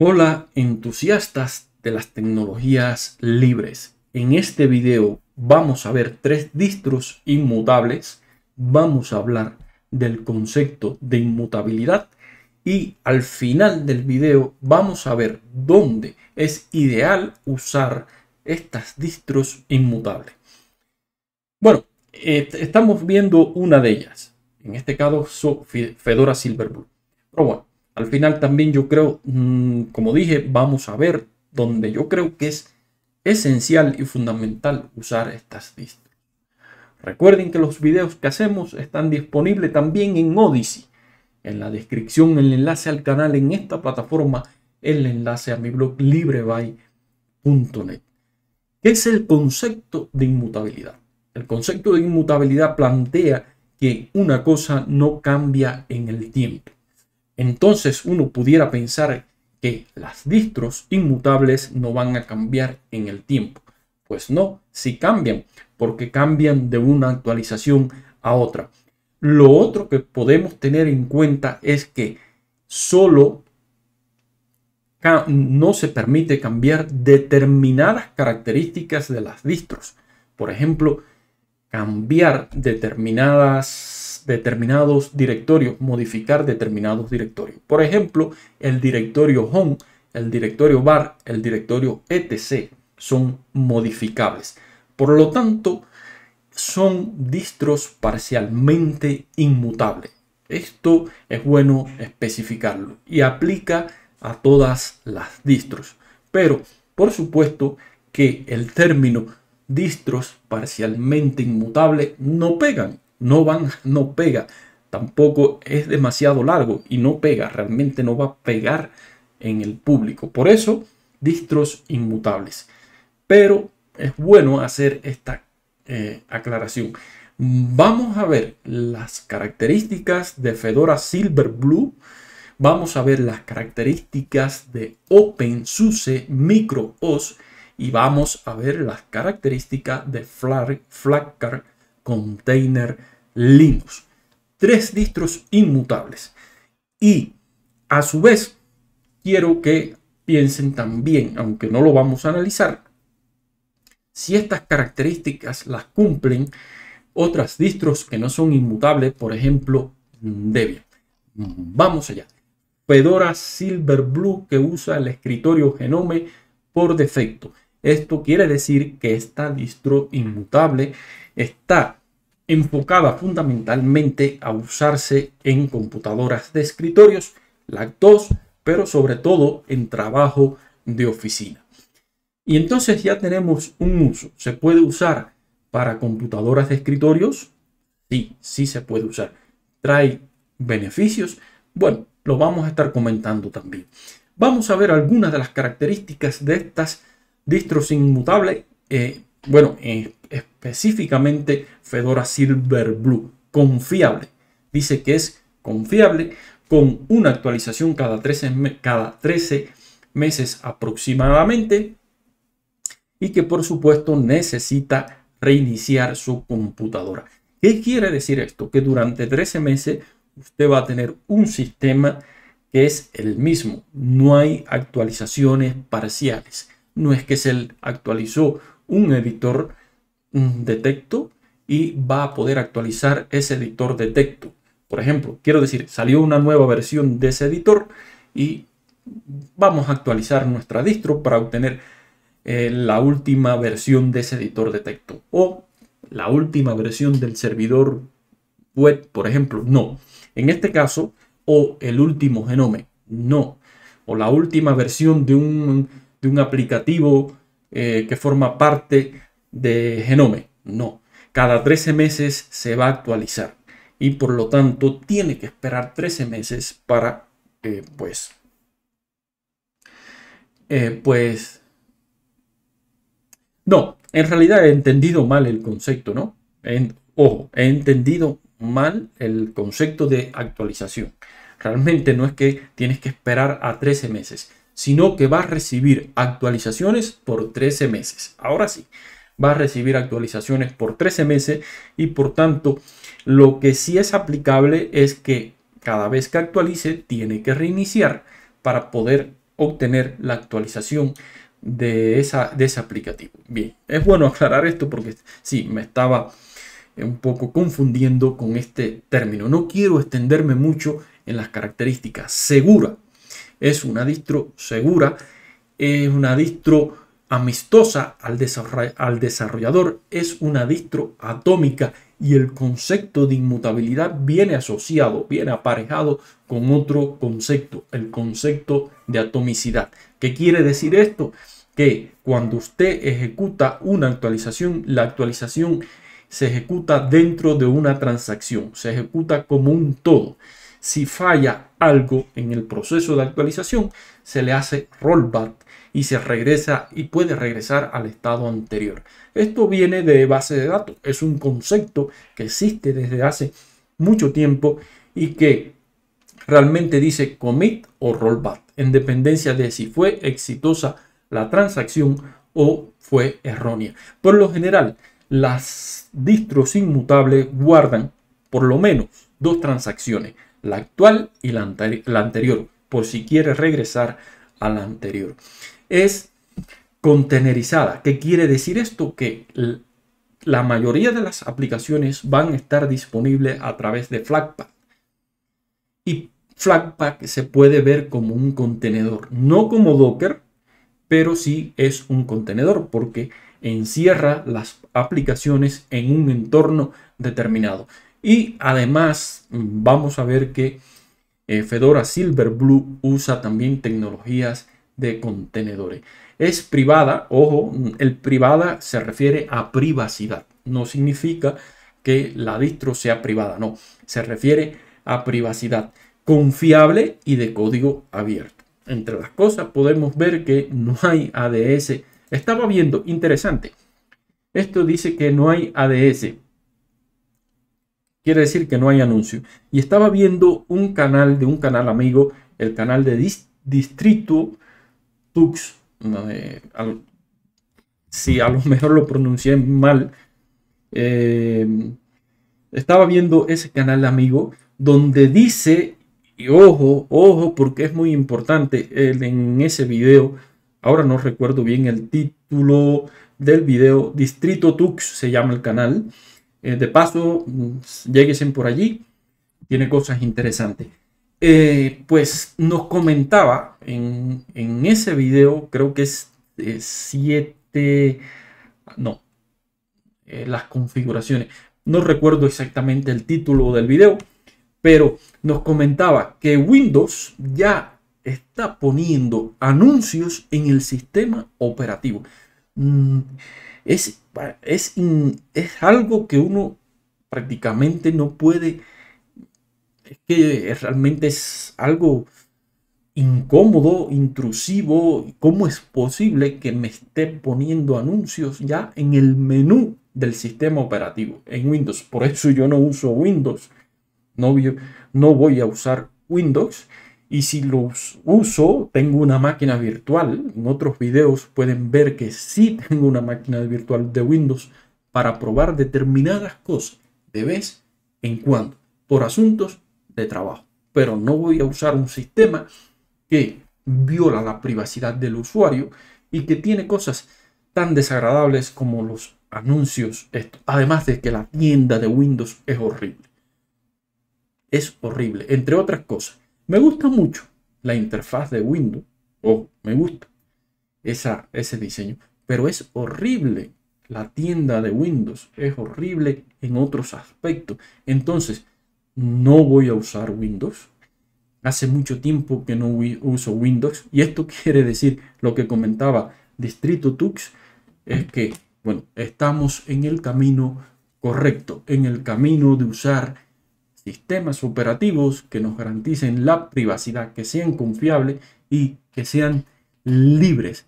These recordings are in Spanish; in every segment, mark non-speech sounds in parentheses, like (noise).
Hola entusiastas de las tecnologías libres. En este video vamos a ver tres distros inmutables, vamos a hablar del concepto de inmutabilidad y al final del video vamos a ver dónde es ideal usar estas distros inmutables. Bueno, estamos viendo una de ellas, en este caso Fedora Silverblue. Pero bueno, al final también yo creo, mm, como dije, vamos a ver donde yo creo que es esencial y fundamental usar estas listas. Recuerden que los videos que hacemos están disponibles también en Odyssey. En la descripción el enlace al canal en esta plataforma, el enlace a mi blog libreby.net. ¿Qué es el concepto de inmutabilidad? El concepto de inmutabilidad plantea que una cosa no cambia en el tiempo entonces uno pudiera pensar que las distros inmutables no van a cambiar en el tiempo. Pues no, sí cambian, porque cambian de una actualización a otra. Lo otro que podemos tener en cuenta es que solo no se permite cambiar determinadas características de las distros. Por ejemplo, cambiar determinadas determinados directorios, modificar determinados directorios. Por ejemplo, el directorio home, el directorio bar, el directorio etc. son modificables. Por lo tanto, son distros parcialmente inmutables. Esto es bueno especificarlo y aplica a todas las distros. Pero, por supuesto, que el término distros parcialmente inmutables no pegan no van, no pega. Tampoco es demasiado largo y no pega, realmente no va a pegar en el público. Por eso, distros inmutables. Pero es bueno hacer esta eh, aclaración. Vamos a ver las características de Fedora Silver Blue. Vamos a ver las características de OpenSUSE MicroOS y vamos a ver las características de flacker Container Linux. Tres distros inmutables. Y a su vez, quiero que piensen también, aunque no lo vamos a analizar, si estas características las cumplen otras distros que no son inmutables, por ejemplo, Debian. Vamos allá. Fedora Silverblue que usa el escritorio Genome por defecto. Esto quiere decir que esta distro inmutable está enfocada fundamentalmente a usarse en computadoras de escritorios, LAC2, pero sobre todo en trabajo de oficina. Y entonces ya tenemos un uso. ¿Se puede usar para computadoras de escritorios? Sí, sí se puede usar. ¿Trae beneficios? Bueno, lo vamos a estar comentando también. Vamos a ver algunas de las características de estas distros inmutables. Eh, bueno, eh, específicamente Fedora Silverblue, confiable. Dice que es confiable con una actualización cada 13, cada 13 meses aproximadamente y que por supuesto necesita reiniciar su computadora. ¿Qué quiere decir esto? Que durante 13 meses usted va a tener un sistema que es el mismo. No hay actualizaciones parciales. No es que se actualizó un editor, Detecto y va a poder actualizar ese editor de Por ejemplo, quiero decir, salió una nueva versión de ese editor y vamos a actualizar nuestra distro para obtener eh, la última versión de ese editor de o la última versión del servidor web, por ejemplo. No, en este caso, o el último genome, no, o la última versión de un, de un aplicativo eh, que forma parte de Genome. No, cada 13 meses se va a actualizar y por lo tanto tiene que esperar 13 meses para, eh, pues, eh, pues, no, en realidad he entendido mal el concepto, ¿no? En, ojo, he entendido mal el concepto de actualización. Realmente no es que tienes que esperar a 13 meses, sino que vas a recibir actualizaciones por 13 meses. Ahora sí, va a recibir actualizaciones por 13 meses y por tanto lo que sí es aplicable es que cada vez que actualice tiene que reiniciar para poder obtener la actualización de, esa, de ese aplicativo. Bien, es bueno aclarar esto porque sí, me estaba un poco confundiendo con este término. No quiero extenderme mucho en las características. Segura. Es una distro segura. Es una distro amistosa al desarrollador es una distro atómica y el concepto de inmutabilidad viene asociado, viene aparejado con otro concepto, el concepto de atomicidad. ¿Qué quiere decir esto? Que cuando usted ejecuta una actualización, la actualización se ejecuta dentro de una transacción, se ejecuta como un todo. Si falla algo en el proceso de actualización, se le hace rollback y se regresa y puede regresar al estado anterior. Esto viene de base de datos, es un concepto que existe desde hace mucho tiempo y que realmente dice commit o rollback, en dependencia de si fue exitosa la transacción o fue errónea. Por lo general, las distros inmutables guardan por lo menos dos transacciones, la actual y la, anterior, por si quiere regresar a la anterior es contenerizada. ¿Qué quiere decir esto? Que la mayoría de las aplicaciones van a estar disponibles a través de Flatpak. Y Flatpak se puede ver como un contenedor, no como Docker, pero sí es un contenedor porque encierra las aplicaciones en un entorno determinado. Y además mm, vamos a ver que eh, Fedora Silverblue usa también tecnologías de contenedores. Es privada, ojo, el privada se refiere a privacidad, no significa que la distro sea privada, no, se refiere a privacidad confiable y de código abierto. Entre las cosas podemos ver que no hay ADS. Estaba viendo, interesante, esto dice que no hay ADS. Quiere decir que no hay anuncio. Y estaba viendo un canal de un canal amigo, el canal de Distrito Tux, eh, si a lo (laughs) mejor lo pronuncié mal, eh, estaba viendo ese canal amigo donde dice, y ojo, ojo, porque es muy importante en ese video, ahora no recuerdo bien el título del video, Distrito Tux se llama el canal, eh, de paso, mm, lléguese por allí, tiene cosas interesantes. pues nos comentaba en, ese video creo que es 7, no, eh, las configuraciones. No recuerdo exactamente el título del video, pero nos comentaba que Windows ya está poniendo anuncios en el sistema operativo. Mm, es, es, es algo que uno prácticamente no puede... Es que realmente es algo incómodo, intrusivo. ¿Cómo es posible que me esté poniendo anuncios ya en el menú del sistema operativo en Windows? Por eso yo no uso Windows. No, voy a usar Windows. Y si los uso, tengo una máquina virtual. En otros videos pueden ver que sí tengo una máquina virtual de Windows para probar determinadas cosas de vez en cuando por asuntos de trabajo. Pero no voy a usar un sistema que viola la privacidad del usuario y que tiene cosas tan desagradables como los anuncios. Además de que la tienda de Windows es horrible. Es horrible, entre otras cosas. Me gusta mucho la interfaz de Windows. Oh, me gusta ese diseño. Pero es horrible la tienda de Windows. Es horrible en otros aspectos. Entonces, no voy a usar Windows Hace mucho tiempo que no uso Windows y esto (laughs) quiere decir lo que comentaba Distrito Tux, es que, bueno, estamos en el camino correcto, en el camino de usar sistemas operativos que nos garanticen la privacidad, que sean confiables y que sean libres,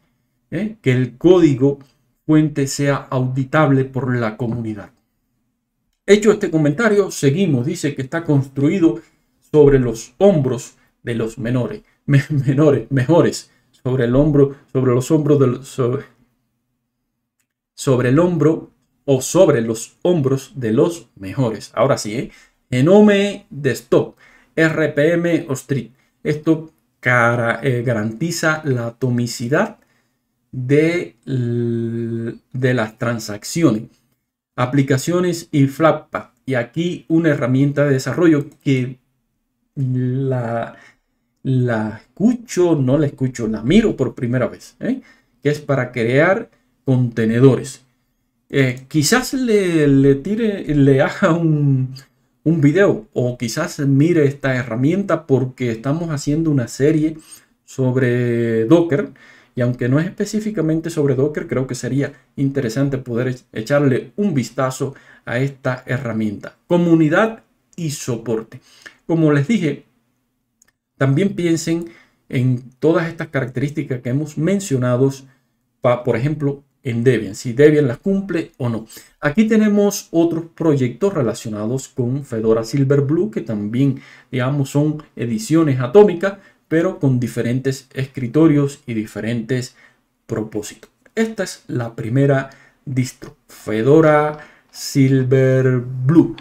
¿eh? que el código fuente sea auditable por la comunidad. Hecho este comentario, seguimos, dice que está construido sobre los hombros de los menores, (laughs) menores, mejores, sobre el hombro, sobre los hombros de los, sobre, el hombro o sobre los hombros de los mejores. Ahora sí, ¿eh? Genome de stop. RPM o street. Esto eh, garantiza la atomicidad de, de las transacciones, aplicaciones y Flatpak. Y aquí una herramienta de desarrollo que la, la escucho, no la escucho, la miro por primera vez, ¿eh? que es para crear contenedores. Eh, quizás le, tire, le haga un, un video o quizás mire esta herramienta porque estamos haciendo una serie sobre Docker y aunque no es específicamente sobre Docker, creo que sería interesante poder echarle un vistazo a esta herramienta. Comunidad y soporte. Como les dije, también piensen en todas estas características que hemos mencionado, por ejemplo, en Debian, si Debian las cumple o no. Aquí tenemos otros proyectos relacionados con Fedora Silverblue, que también, digamos, son ediciones atómicas, pero con diferentes escritorios y diferentes propósitos. Esta es la primera distro, Fedora Silverblue.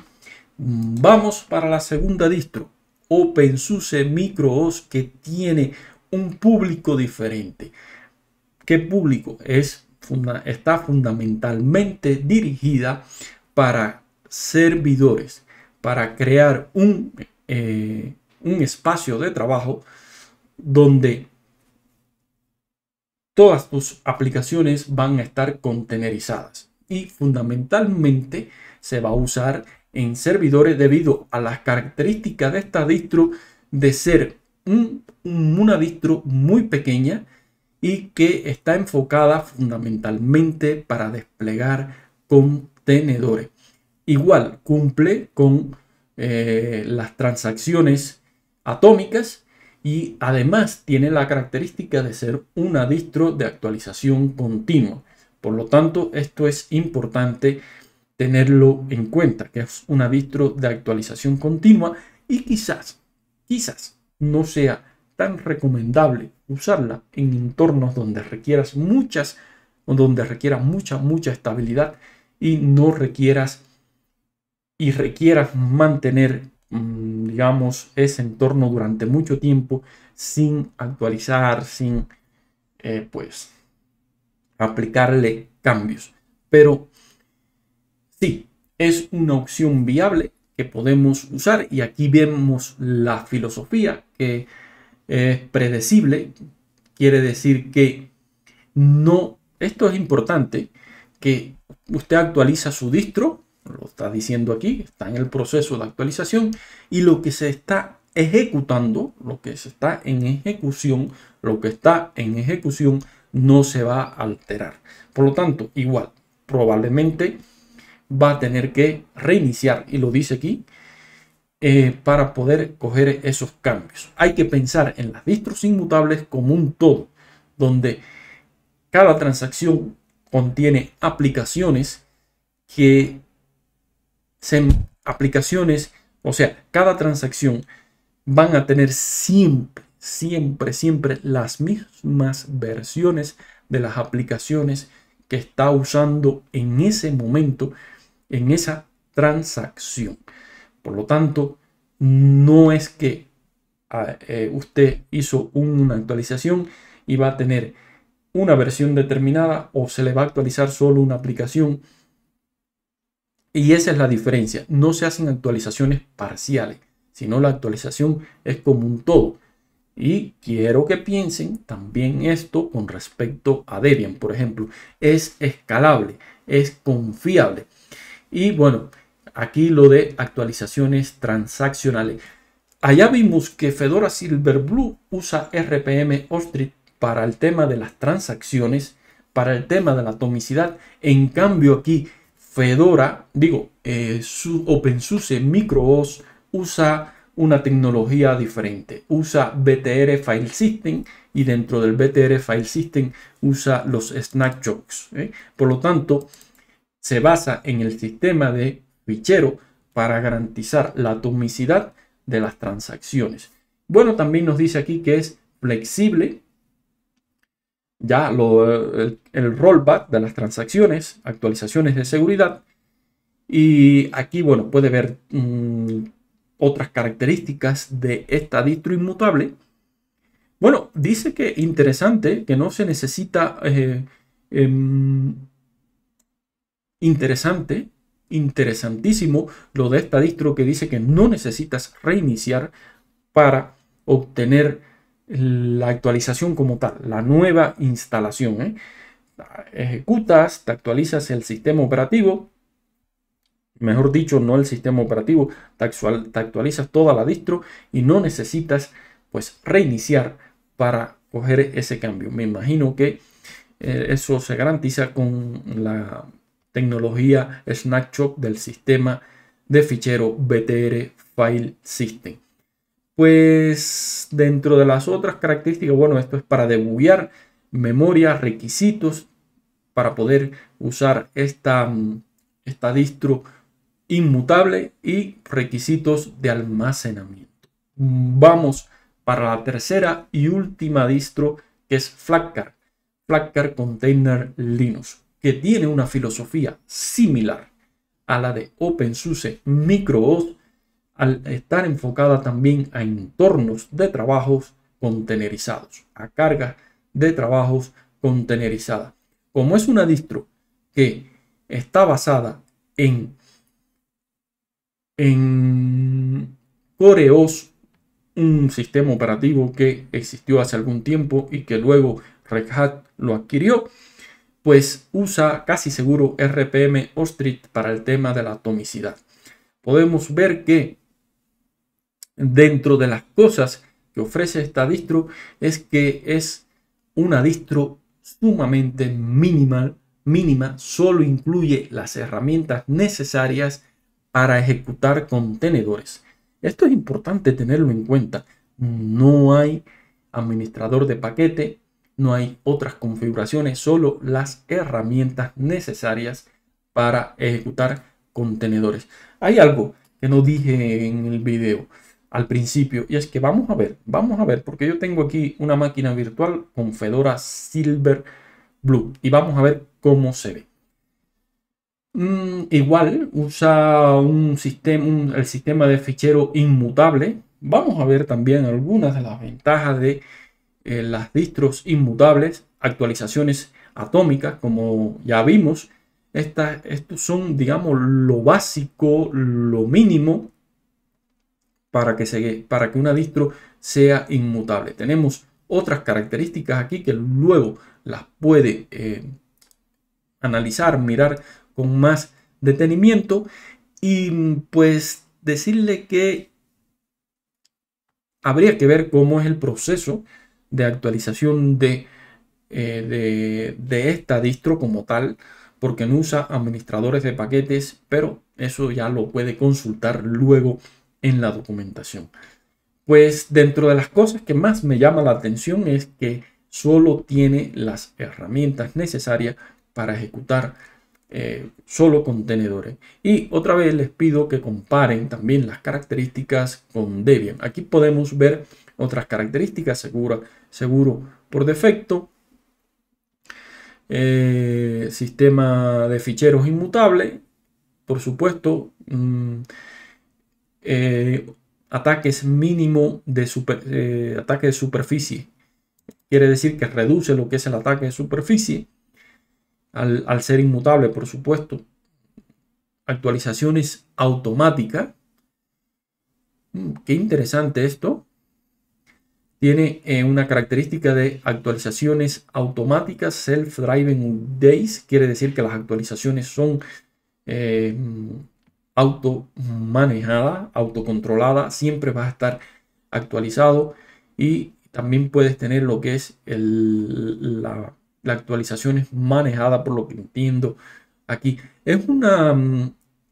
Mm, vamos para la segunda distro, OpenSUSE MicroOS, que tiene un público diferente. ¿Qué público? Es, está fundamentalmente dirigida para servidores, para crear un, eh, un espacio de trabajo donde todas tus aplicaciones van a estar contenerizadas y fundamentalmente se va a usar en servidores debido a las características de esta distro de ser un, una distro muy pequeña y que está enfocada fundamentalmente para desplegar contenedores. Igual cumple con eh, las transacciones atómicas y además tiene la característica de ser una distro de actualización continua. Por lo tanto, esto es importante tenerlo en cuenta, que es una distro de actualización continua y quizás, quizás no sea tan recomendable usarla en entornos donde requieras muchas, donde requieras mucha, mucha estabilidad y no requieras y requieras mantener, mm, digamos, ese entorno durante mucho tiempo sin actualizar, sin, eh, pues, aplicarle cambios. Pero es una opción viable que podemos usar y aquí vemos la filosofía que es predecible, quiere decir que no, esto es importante, que usted actualiza su distro, lo está diciendo aquí, está en el proceso de actualización y lo que se está ejecutando, lo que se está en ejecución, lo que está en ejecución no se va a alterar. Por lo tanto, igual, probablemente va a tener que reiniciar, y lo dice aquí, eh, para poder coger esos cambios. Hay que pensar en las distros inmutables como un todo, donde cada transacción contiene aplicaciones que se aplicaciones, o sea, cada transacción van a tener siempre, siempre, siempre las mismas versiones de las aplicaciones que está usando en ese momento en esa transacción. Por lo tanto, no es que ah, eh, usted hizo una actualización y va a tener una versión determinada o se le va a actualizar solo una aplicación. Y esa es la diferencia. No se hacen actualizaciones parciales, sino la actualización es como un todo. Y quiero que piensen también esto con respecto a Debian, por ejemplo. Es escalable, es confiable. Y bueno, aquí lo de actualizaciones transaccionales. Allá vimos que Fedora Silverblue usa RPM Ostrich para el tema de las transacciones, para el tema de la atomicidad. En cambio aquí Fedora, digo, eh, su OpenSUSE MicroOS usa una tecnología diferente. Usa BTR File System y dentro del BTR File System usa los snapshots. ¿eh? Por lo tanto, se basa en el sistema de fichero para garantizar la atomicidad de las transacciones. Bueno, también nos dice aquí que es flexible ya eh, el, rollback de las transacciones, actualizaciones de seguridad. Y aquí, bueno, puede ver mm, otras características de esta distro inmutable. Bueno, dice que interesante que no se necesita eh, em, Interesante, interesantísimo lo de esta distro que dice que no necesitas reiniciar para obtener la actualización como tal, la nueva instalación. ¿eh? Ejecutas, te actualizas el sistema operativo, mejor dicho, no el sistema operativo, te, actualizas toda la distro y no necesitas pues reiniciar para coger ese cambio. Me imagino que eh, eso se garantiza con la tecnología snapshot del sistema de fichero BTR File System. Pues dentro de las otras características, bueno, esto es para debuguear memoria, requisitos para poder usar esta, mm, esta distro inmutable y requisitos de almacenamiento. Vamos para la tercera y última distro que es Flatcar, Flatcar Container Linux que tiene una filosofía similar a la de OpenSUSE MicroOS, al estar enfocada también a entornos de trabajos contenerizados, a cargas de trabajos contenerizadas. Como es una distro que está basada en, en CoreOS, un sistema operativo que existió hace algún tiempo y que luego Red Hat lo adquirió, pues usa casi seguro RPM Ostrich para el tema de la atomicidad. Podemos ver que dentro de las cosas que ofrece esta distro es que es una distro sumamente minimal, mínima, solo incluye las herramientas necesarias para ejecutar contenedores. Esto es importante tenerlo en cuenta. No hay administrador de paquete, no hay otras configuraciones, solo las herramientas necesarias para ejecutar contenedores. Hay algo que no dije en el video al principio y es que vamos a ver, vamos a ver, porque yo tengo aquí una máquina virtual con Fedora Silver Blue y vamos a ver cómo se ve. Mm, igual usa un sistema, el sistema de fichero inmutable. Vamos a ver también algunas de las ventajas de eh, las distros inmutables, actualizaciones atómicas, como ya vimos. estas estos son, digamos, lo básico, lo mínimo para que, se, para que una distro sea inmutable. Tenemos otras características aquí que luego las puede eh, analizar, mirar con más detenimiento y pues decirle que habría que ver cómo es el proceso de actualización eh, de, de, esta distro como tal, porque no usa administradores de paquetes, pero eso ya lo puede consultar luego en la documentación. Pues dentro de las cosas que más me llama la atención es que solo tiene las herramientas necesarias para ejecutar eh, solo contenedores. Y otra vez les pido que comparen también las características con Debian. Aquí podemos ver otras características seguras seguro por defecto. Eh, sistema de ficheros inmutable, por supuesto. Mm, eh, ataques mínimo de eh, ataque de superficie. Quiere decir que reduce lo que es el ataque de superficie al, ser inmutable, por supuesto. Actualizaciones automáticas. Mm, qué interesante esto. Tiene eh, una característica de actualizaciones automáticas, self-driving days, quiere decir que las actualizaciones son eh, automanejadas, autocontroladas, siempre va a estar actualizado y también puedes tener lo que es la, actualización manejada por lo que entiendo aquí. Es una,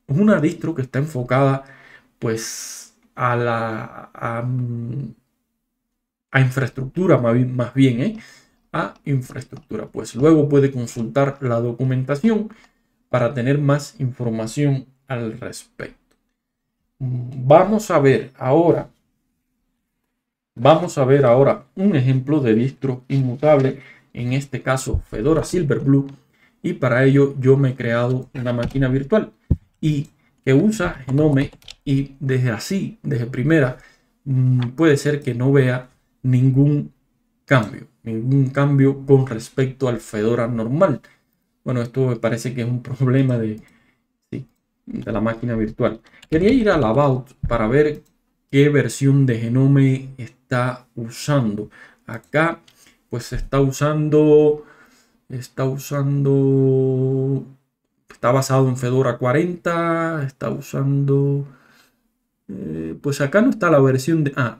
una distro que está enfocada pues a la a infraestructura más bien, ¿eh? a infraestructura. Pues luego puede consultar la documentación para tener más información al respecto. Mm, vamos a ver ahora, vamos a ver ahora un ejemplo de distro inmutable, en este caso Fedora Silverblue, y para ello yo me he creado una máquina virtual y que usa Genome y desde así, desde primera, mm, puede ser que no vea ningún cambio, ningún cambio con respecto al Fedora normal. Bueno, esto me parece que es un (laughs) problema de, de la máquina virtual. Quería ir al About para ver qué versión de Genome está usando. Acá, pues está usando, está usando, está basado en Fedora 40, está usando, eh, pues acá no está la versión de, ah,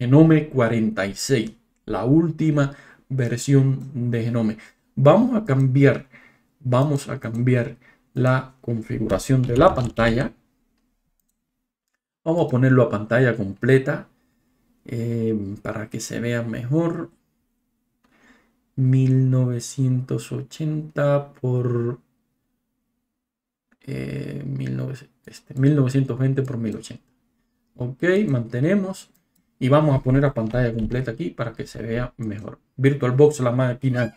Genome 46, la última versión de Genome. Vamos a cambiar, vamos a cambiar la configuración de la pantalla. Vamos a ponerlo a pantalla completa eh, para que se vea mejor. 1980 por 1920 eh, este, por 1080. Ok, mantenemos y vamos a poner a pantalla completa aquí para que se vea mejor. VirtualBox, la máquina,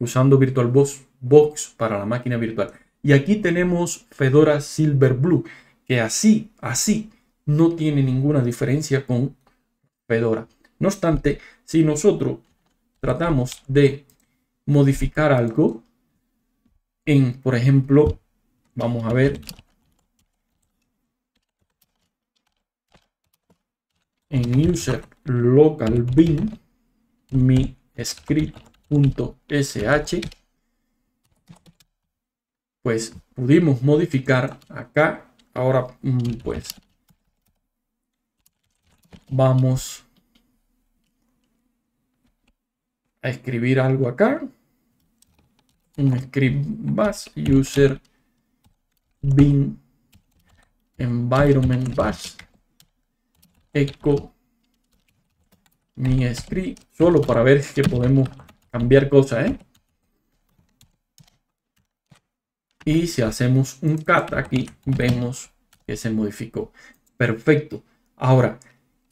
usando VirtualBox Box para la máquina virtual. Y aquí tenemos Fedora Silverblue, que así, así, no tiene ninguna diferencia con Fedora. No obstante, si nosotros tratamos de modificar algo en, por ejemplo, vamos a ver en user local bin mi script.sh pues pudimos modificar acá ahora mm, pues vamos a escribir algo acá un script bash user bin environment bash echo mi script solo para ver que podemos cambiar cosas, ¿eh? Y si hacemos un cat aquí, vemos que se modificó. Perfecto. Ahora,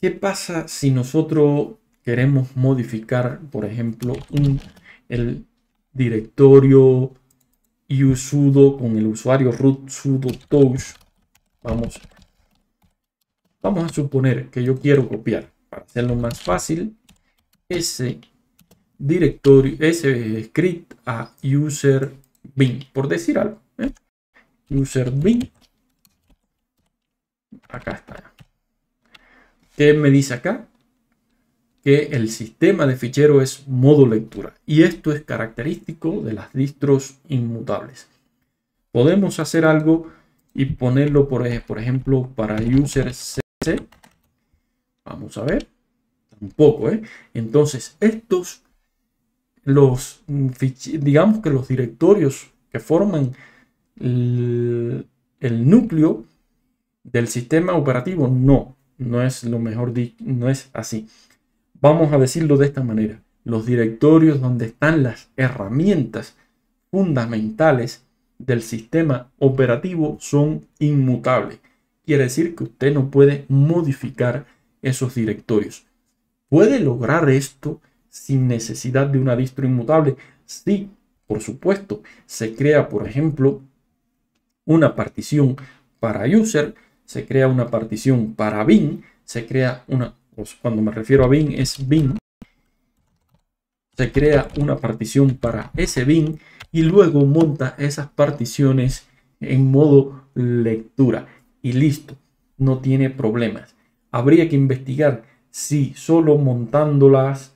¿qué pasa si nosotros queremos modificar, por ejemplo, un, el directorio usudo con el usuario root sudo touch? Vamos Vamos a suponer que yo quiero copiar, para hacerlo más fácil, ese directorio, ese script a user bin, por decir algo. ¿eh? User bin. Acá está. ¿Qué me dice acá? que el sistema de fichero es modo lectura y esto es característico de las distros inmutables. Podemos hacer algo y ponerlo, por ejemplo, para user Vamos a ver. Tampoco, ¿eh? Entonces, estos, los, mm, digamos que los directorios que forman el, el núcleo del sistema operativo, no, no es lo mejor, no es así. Vamos a decirlo de esta manera. Los directorios donde están las herramientas fundamentales del sistema operativo son inmutables quiere decir que usted no puede modificar esos directorios. ¿Puede lograr esto sin necesidad de una distro inmutable? Sí, por supuesto. Se crea, por ejemplo, una partición para user, se crea una partición para bin, se crea una, cuando me refiero a bin es bin, se crea una partición para ese bin y luego monta esas particiones en modo lectura y listo, no tiene problemas. Habría que investigar si solo montándolas,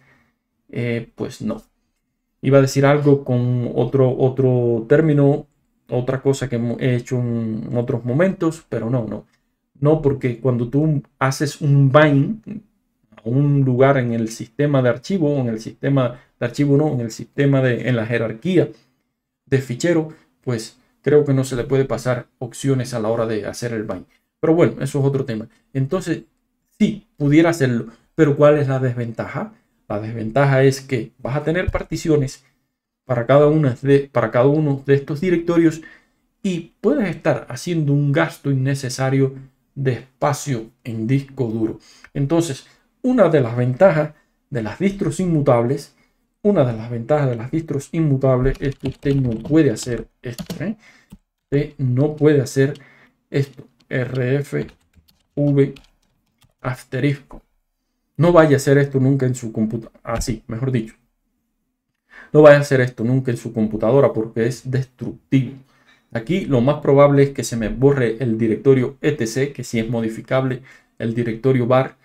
eh, pues no. Iba a decir algo con otro, otro término, otra cosa que he hecho en otros momentos, pero no, no. No, porque cuando tú haces un bind a un lugar en el sistema de archivo, en el sistema de archivo no, en el sistema de, en la jerarquía de fichero, pues creo que no se le puede pasar opciones a la hora de hacer el bind. Pero bueno, eso es otro tema. Entonces, sí, pudiera hacerlo, pero ¿cuál es la desventaja? La desventaja es que vas a tener particiones para cada, una de, para cada uno de estos directorios y puedes estar haciendo un gasto innecesario de espacio en disco duro. Entonces, una de las ventajas de las distros inmutables una de las ventajas de las distros inmutables es que usted no puede hacer esto. ¿eh? Usted no puede hacer esto. RF asterisco. No vaya a hacer esto nunca en su computadora. Así, ah, mejor dicho. No vaya a hacer esto nunca en su computadora porque es destructivo. Aquí lo más probable es que se me borre el directorio etc, que si es modificable, el directorio bar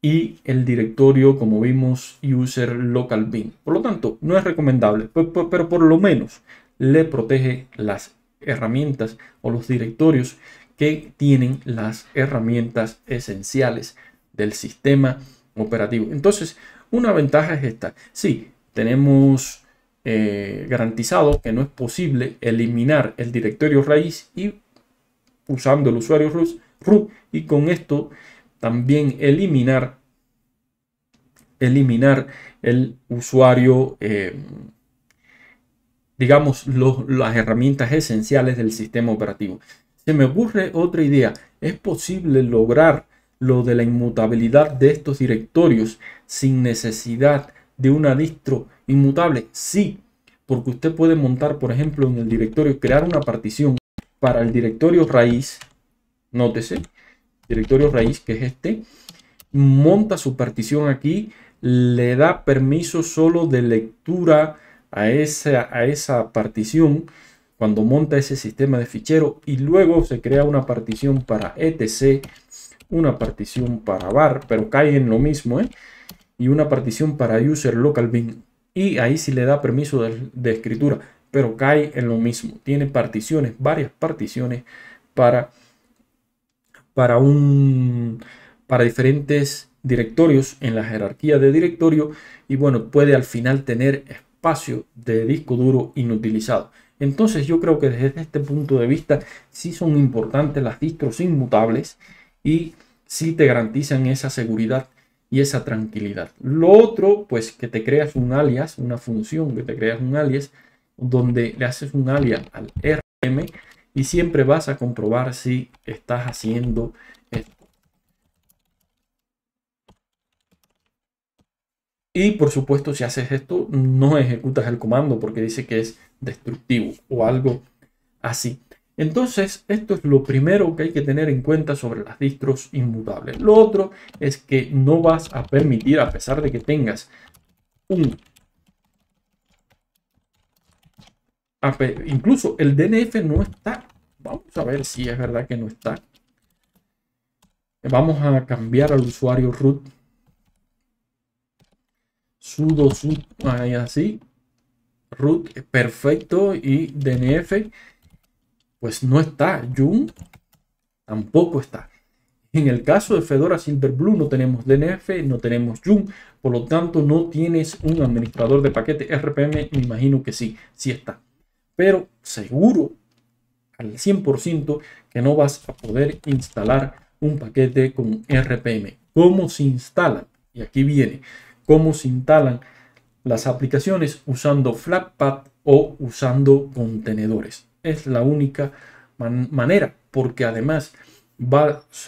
y el directorio, como vimos, user local bin. Por lo tanto, no es recomendable, pero por lo menos le protege las herramientas o los directorios que tienen las herramientas esenciales del sistema operativo. Entonces, una ventaja es esta. Sí, tenemos eh, garantizado que no es posible eliminar el directorio raíz y usando el usuario root y con esto también eliminar, eliminar el usuario, eh, digamos, las herramientas esenciales del sistema operativo. Se me ocurre otra idea. Es posible lograr lo de la inmutabilidad de estos directorios sin necesidad de una distro inmutable. Sí, porque usted puede montar, por ejemplo, en el directorio, crear una partición para el directorio raíz, nótese, directorio raíz, que es este, monta su partición aquí, le da permiso solo de lectura a esa, a esa partición cuando monta ese sistema de fichero y luego se crea una partición para etc, una partición para var, pero cae en lo mismo, ¿eh? y una partición para user local bin. Y ahí sí le da permiso de, de escritura, pero cae en lo mismo. Tiene particiones, varias particiones para para un para diferentes directorios en la jerarquía de directorio y bueno, puede al final tener espacio de disco duro inutilizado. Entonces yo creo que desde este punto de vista sí son importantes las distros inmutables y sí te garantizan esa seguridad y esa tranquilidad. Lo otro, pues que te creas un alias, una función, que te creas un alias, donde le haces un alias al RM y siempre vas a comprobar si estás haciendo esto. Y por supuesto, si haces esto, no ejecutas el comando porque dice que es destructivo o algo así. Entonces, esto es lo primero que hay que tener en cuenta sobre las distros inmutables. Lo otro es que no vas a permitir, a pesar de que tengas un Ah, incluso el DNF no está. Vamos a ver si es verdad que no está. Vamos a cambiar al usuario root. sudo su ahí así. Root eh, perfecto y DNF. Pues no está. Jun tampoco está. En el caso de Fedora Silverblue no tenemos DNF, no tenemos Joom, por lo tanto no tienes un administrador de paquete RPM, me imagino que sí, sí está pero seguro al 100% que no vas a poder instalar un paquete con RPM. ¿Cómo se instalan? Y aquí viene, ¿cómo se instalan las aplicaciones usando Flatpak o usando contenedores? Es la única manera, porque además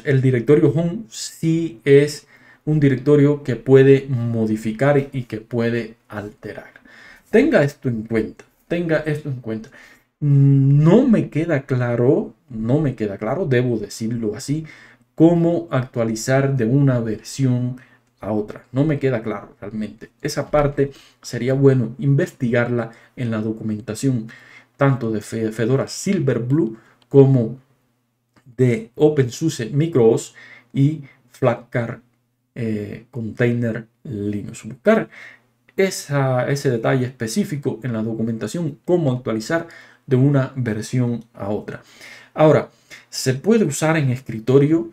el directorio home sí es un directorio que puede modificar y que puede alterar. Tenga esto en cuenta tenga esto en cuenta. No me queda claro, no me queda claro, debo decirlo así, cómo actualizar de una versión a otra. No me queda claro realmente. Esa parte sería bueno investigarla en la documentación tanto de Fedora Silverblue como de OpenSUSE MicroOS y Flatcar eh, Container Linux. Buscar ese detalle específico en la documentación, cómo actualizar de una versión a otra. Ahora, ¿se puede usar en escritorio?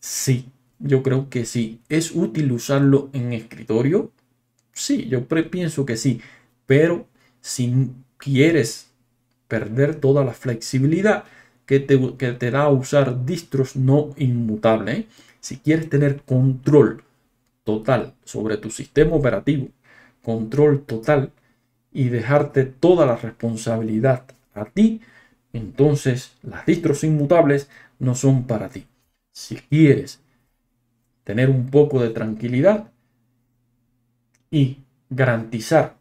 Sí, yo creo que sí. ¿Es útil usarlo en escritorio? Sí, yo pienso que sí. Pero si quieres perder toda la flexibilidad que te, da usar distros no inmutables, ¿eh? si quieres tener control total sobre tu sistema operativo, control total y dejarte toda la responsabilidad a ti, entonces las distros inmutables no son para ti. Si quieres tener un poco de tranquilidad y garantizar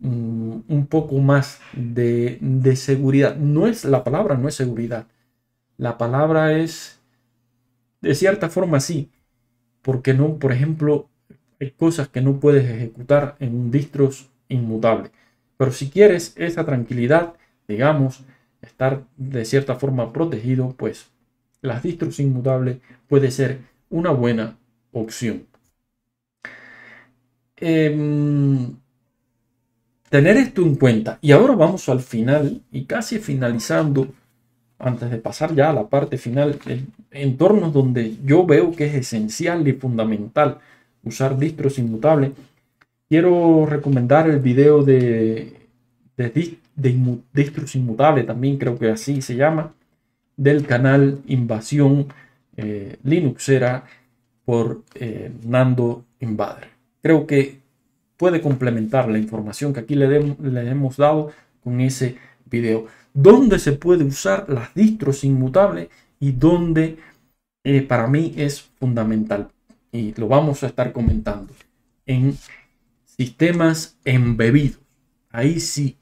mm, un poco más de, de seguridad, no es la palabra, no es seguridad. La palabra es, de cierta forma, sí, porque no, por ejemplo, hay cosas que no puedes ejecutar en un distros inmutable. Pero si quieres esa tranquilidad, digamos, estar de cierta forma protegido, pues las distros inmutables puede ser una buena opción. Em, tener esto en cuenta. Y ahora vamos al final y casi finalizando antes de pasar ya a la parte final, entornos donde yo veo que es esencial y fundamental usar distros inmutables, quiero recomendar el video de, de, distros inmutables, también creo que así se llama, del canal Invasión eh, Linuxera por eh, Nando Invader. Creo que puede complementar la información que aquí le, le hemos dado con ese video dónde se puede usar las distros inmutables y dónde eh, para mí es fundamental. Y lo vamos a estar comentando en sistemas embebidos. Ahí sí.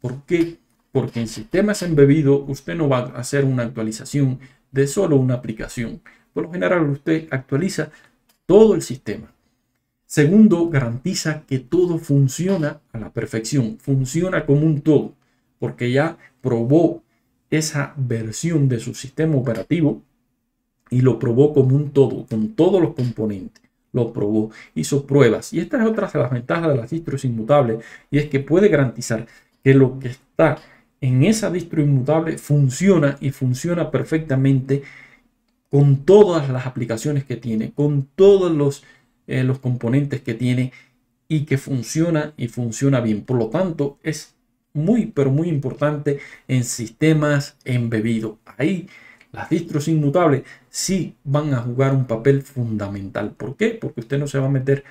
¿Por qué? Porque en sistemas embebidos usted no va a hacer una actualización de solo una aplicación. Por lo general usted actualiza todo el sistema. Segundo, garantiza que todo funciona a la perfección, funciona como un todo porque ya probó esa versión de su sistema operativo y lo probó como un todo, con todos los componentes. Lo probó, hizo pruebas. Y esta es otra de las ventajas de las distros inmutables, y es que puede garantizar que lo que está en esa distro inmutable funciona y funciona perfectamente con todas las aplicaciones que tiene, con todos los, eh, los componentes que tiene y que funciona y funciona bien. Por lo tanto, es muy, pero muy importante en sistemas embebidos. Ahí las distros inmutables sí van a jugar un papel fundamental. ¿Por qué? Porque usted no se va a meter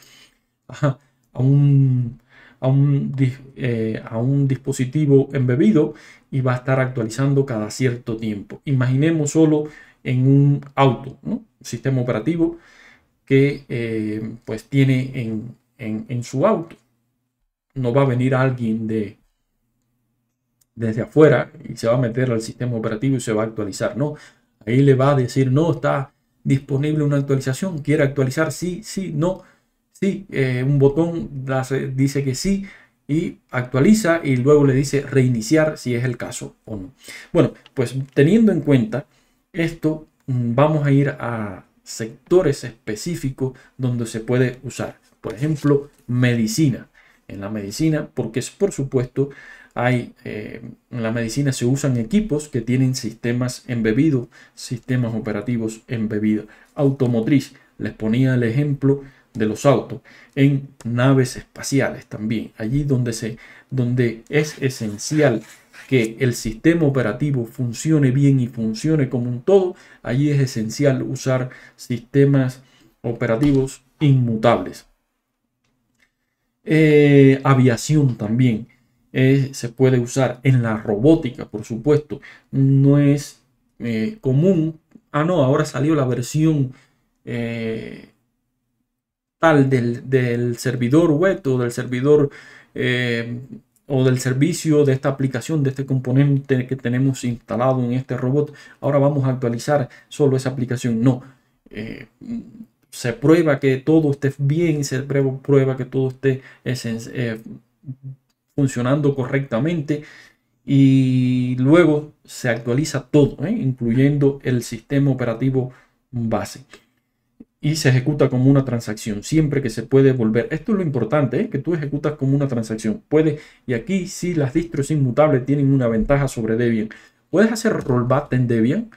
a, un, a un, eh, a un dispositivo embebido y va a estar actualizando cada cierto tiempo. Imaginemos solo en un auto, un sistema operativo que eh, pues tiene en, en su auto. No va a venir alguien de, desde afuera y se va a meter al sistema operativo y se va a actualizar. No, ahí le va a decir, no, está disponible una actualización, quiere actualizar, sí, sí, no, sí, eh, un botón eh, dice que sí y actualiza y luego le dice reiniciar si es el caso o no. Bueno, pues teniendo en cuenta esto, mm, vamos a ir a sectores específicos donde se puede usar. Por ejemplo, medicina. En la medicina, porque es por supuesto hay, eh, en la medicina se usan equipos que tienen sistemas embebidos, sistemas operativos embebidos. Automotriz, les ponía el ejemplo de los autos, en naves espaciales también, allí donde, se, donde es esencial que el sistema operativo funcione bien y funcione como un todo, allí es esencial usar sistemas operativos inmutables. Eh, aviación también. Eh, se puede usar en la robótica, por supuesto. No es eh, común. Ah, no, ahora salió la versión eh, tal del, servidor web o del servidor o del servicio de esta aplicación, de este componente que tenemos instalado en este robot. Ahora vamos a actualizar solo esa aplicación. No. se prueba que todo esté bien, se prueba, que todo esté es, funcionando correctamente y luego se actualiza todo, ¿eh? incluyendo el sistema operativo base. Y se ejecuta como una transacción, siempre que se puede volver. Esto es lo importante, ¿eh? que tú ejecutas como una transacción. puede y aquí sí las distros inmutables tienen una ventaja sobre Debian. ¿Puedes hacer rollback en Debian?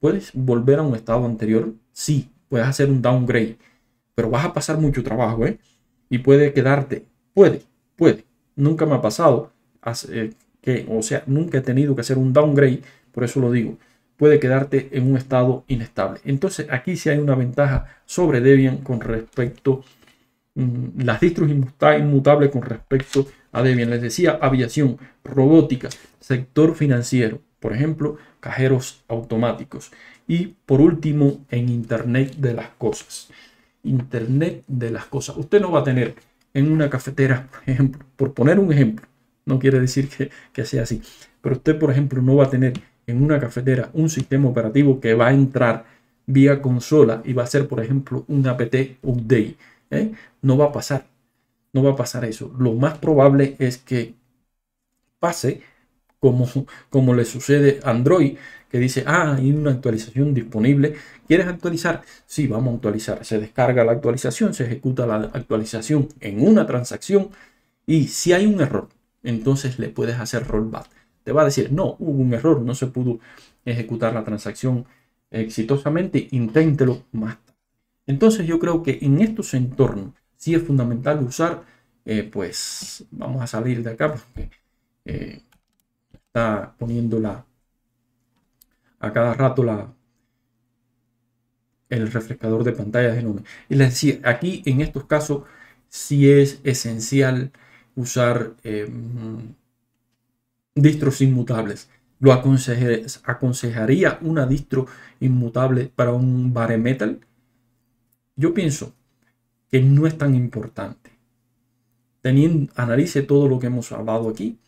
¿Puedes volver a un estado anterior? Sí, puedes hacer un downgrade, pero vas a pasar mucho trabajo, ¿eh? Y puede quedarte, puede, puede, Nunca me ha pasado, eh, que, o sea, nunca he tenido que hacer un downgrade, por eso lo digo, puede quedarte en un estado inestable. Entonces aquí sí hay una ventaja sobre Debian con respecto, mm, las distros inmutables con respecto a Debian. Les decía, aviación, robótica, sector financiero, por ejemplo, cajeros automáticos. Y por último, en Internet de las Cosas. Internet de las Cosas. Usted no va a tener en una cafetera, (laughs) por ejemplo, por poner un ejemplo, no quiere decir que, sea así, pero usted, por ejemplo, no va a tener en una cafetera un sistema operativo que va a entrar vía consola y va a ser, por ejemplo, un apt update. ¿eh? No va a pasar. No va a pasar eso. Lo más probable es que pase como, como le sucede a Android, que dice, ah, hay una actualización disponible, ¿quieres actualizar? Sí, vamos a actualizar. Se descarga la actualización, se ejecuta la actualización en una transacción y si hay un error, entonces le puedes hacer rollback. Te va a decir, no, hubo un error, no se pudo ejecutar la transacción exitosamente, inténtelo más Entonces yo creo que en estos entornos sí es fundamental usar, eh, pues vamos a salir de acá porque eh, está poniendo la, a cada rato el refrescador de pantalla de Y les decía aquí en estos casos si es esencial usar em, distros inmutables. Lo aconsejaría, una distro inmutable para un bare metal. Yo pienso que no es tan importante. Teniendo, analice todo lo que hemos hablado aquí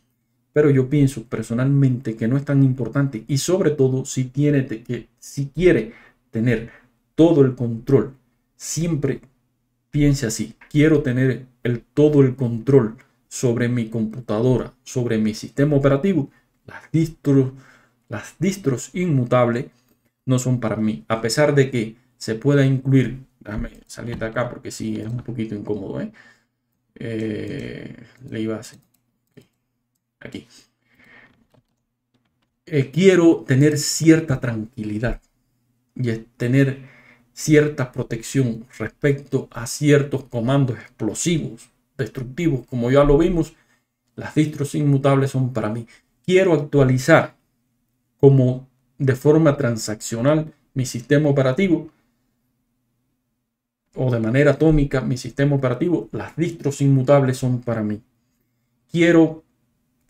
pero yo pienso personalmente que no es tan importante y sobre todo si, tiene que, si quiere tener todo el control, siempre piense así, quiero tener el, todo el control sobre mi computadora, sobre mi sistema operativo, las distros, las distros inmutables no son para mí, a pesar de que se pueda incluir, déjame salir de acá porque sí, es un poquito incómodo, ¿eh? Eh, le iba a hacer aquí. Eh, quiero tener cierta tranquilidad y tener cierta protección respecto a ciertos comandos explosivos, destructivos, como ya lo vimos, las distros inmutables son para mí. Quiero actualizar como de forma transaccional mi sistema operativo o de manera atómica mi sistema operativo, las distros inmutables son para mí. Quiero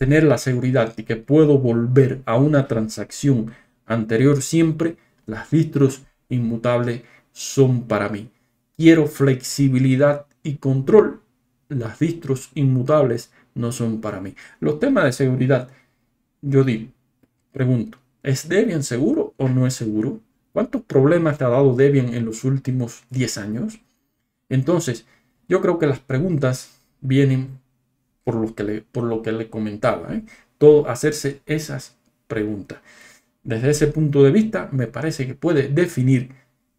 tener la seguridad de que puedo volver a una transacción anterior siempre, las distros inmutables son para mí. Quiero flexibilidad y control, las distros inmutables no son para mí. Los temas de seguridad, yo digo, pregunto, ¿es Debian seguro o no es seguro? ¿Cuántos problemas te ha dado Debian en los últimos 10 años? Entonces, yo creo que las preguntas vienen por lo que le, por lo que le comentaba. ¿eh? Todo hacerse esas preguntas. Desde ese punto de vista, me parece que puede definir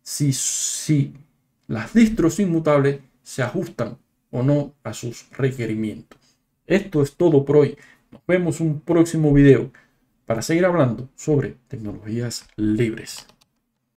si, si las distros inmutables se ajustan o no a sus requerimientos. Esto es todo por hoy. Nos vemos un próximo video para seguir hablando sobre tecnologías libres.